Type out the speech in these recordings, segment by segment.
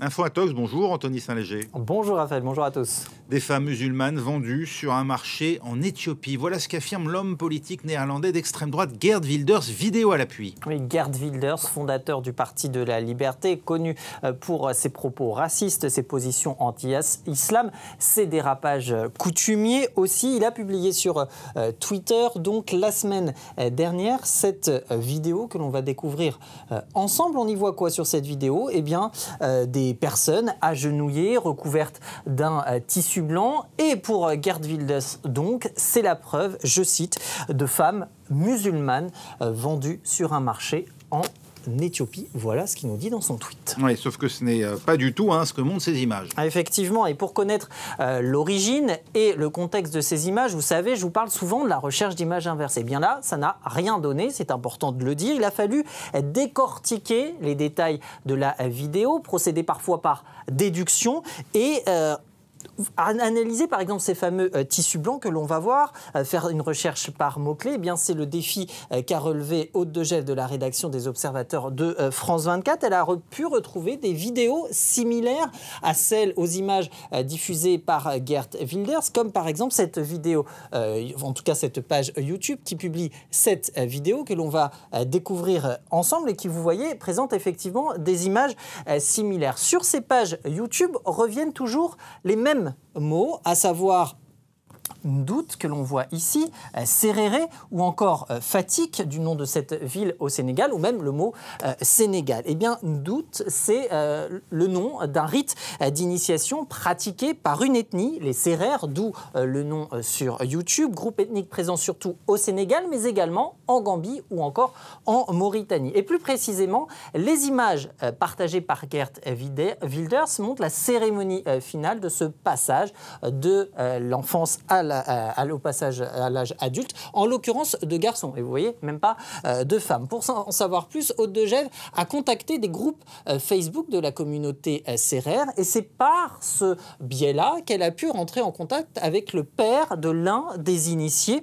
Info tous bonjour Anthony Saint-Léger. Bonjour Raphaël, bonjour à tous des femmes musulmanes vendues sur un marché en Éthiopie. Voilà ce qu'affirme l'homme politique néerlandais d'extrême droite Gerd Wilders, vidéo à l'appui. Oui, Gerd Wilders, fondateur du Parti de la Liberté, connu euh, pour euh, ses propos racistes, ses positions anti-islam, ses dérapages euh, coutumiers aussi. Il a publié sur Twitter, donc la semaine dernière, cette vidéo que l'on va découvrir ensemble. On y voit quoi sur cette vidéo Eh bien, des personnes agenouillées, recouvertes d'un tissu blanc. Et pour euh, Gerd Wilders, donc, c'est la preuve, je cite, de femmes musulmanes euh, vendues sur un marché en Éthiopie. Voilà ce qu'il nous dit dans son tweet. Oui, sauf que ce n'est euh, pas du tout hein, ce que montrent ces images. Ah, effectivement, et pour connaître l'origine et le contexte de ces images, vous savez, je vous parle souvent de la recherche d'images inversées. Et eh bien là, ça n'a rien donné, c'est important de le dire. Il a fallu décortiquer les détails de la vidéo, procéder parfois par déduction et... Analyser par exemple ces fameux euh, tissus blancs que l'on va voir, euh, faire une recherche par mots-clés, eh bien c'est le défi euh, qu'a relevé Haute de Gel de la rédaction des Observateurs de France 24. Elle a pu retrouver des vidéos similaires à celles aux images diffusées par Gert Wilders, comme par exemple cette vidéo, en tout cas cette page YouTube qui publie cette vidéo que l'on va découvrir ensemble et qui, vous voyez, présente effectivement des images similaires. Sur ces pages YouTube reviennent toujours les mêmes mot, à savoir Ndout, que l'on voit ici, euh, Serere, ou encore euh, Fatik, du nom de cette ville au Sénégal, ou même le mot euh, Sénégal. Eh bien, Ndout, c'est le nom d'un rite d'initiation pratiqué par une ethnie, les Sérères, d'où le nom sur YouTube, groupe ethnique présent surtout au Sénégal, mais également en Gambie ou encore en Mauritanie. Et plus précisément, les images partagées par Gert Wilders montrent la cérémonie finale de ce passage de l'enfance à la à, au passage à l'âge adulte, en l'occurrence de garçons. Et vous voyez, même pas euh, de femmes. Pour en savoir plus, Haute de Gève a contacté des groupes euh, Facebook de la communauté euh, sérère, et c'est par ce biais-là qu'elle a pu rentrer en contact avec le père de l'un des initiés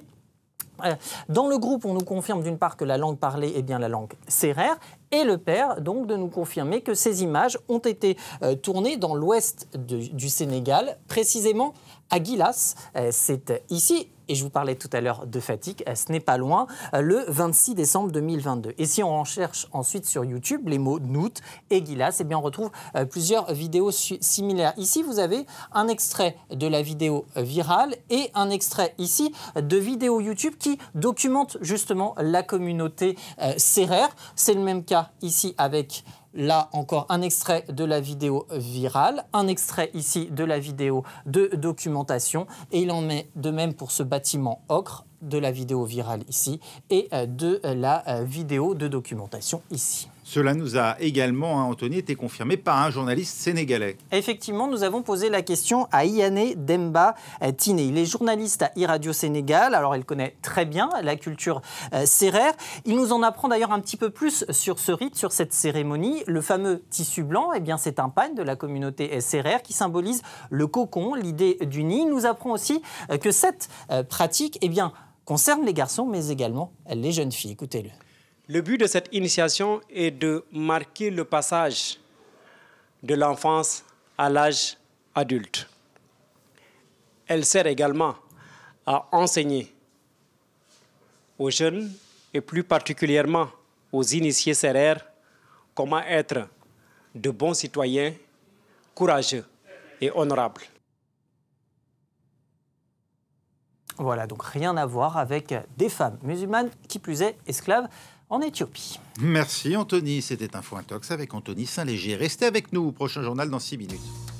euh, dans le groupe, on nous confirme d'une part que la langue parlée est bien la langue sérère et le père donc de nous confirmer que ces images ont été euh, tournées dans l'ouest du Sénégal, précisément à Guilas, euh, C'est ici et je vous parlais tout à l'heure de fatigue, euh, ce n'est pas loin, euh, le 26 décembre 2022. Et si on recherche ensuite sur YouTube les mots Nout et Gilas, et eh bien on retrouve euh, plusieurs vidéos similaires. Ici, vous avez un extrait de la vidéo virale et un extrait ici de vidéos YouTube qui documente justement la communauté serrère. C'est le même cas ici avec Là encore, un extrait de la vidéo virale, un extrait ici de la vidéo de documentation, et il en met de même pour ce bâtiment ocre, de la vidéo virale ici et euh, de euh, la euh, vidéo de documentation ici. Cela nous a également, hein, Anthony, été confirmé par un journaliste sénégalais. Effectivement, nous avons posé la question à Iane Demba Tine. Il est journaliste à Iradio Sénégal, alors il connaît très bien la culture sérère. Il nous en apprend d'ailleurs un petit peu plus sur ce rite, sur cette cérémonie. Le fameux tissu blanc, eh bien, c'est un pagne de la communauté sérère qui symbolise le cocon, l'idée du nid. Il nous apprend aussi que cette pratique, eh bien, concerne les garçons, mais également les jeunes filles. Écoutez-le. Le but de cette initiation est de marquer le passage de l'enfance à l'âge adulte. Elle sert également à enseigner aux jeunes et plus particulièrement aux initiés serrères comment être de bons citoyens, courageux et honorables. Voilà, donc rien à voir avec des femmes musulmanes, qui plus est esclaves en Éthiopie. Merci Anthony, c'était un Intox avec Anthony Saint-Léger. Restez avec nous, prochain journal dans 6 minutes.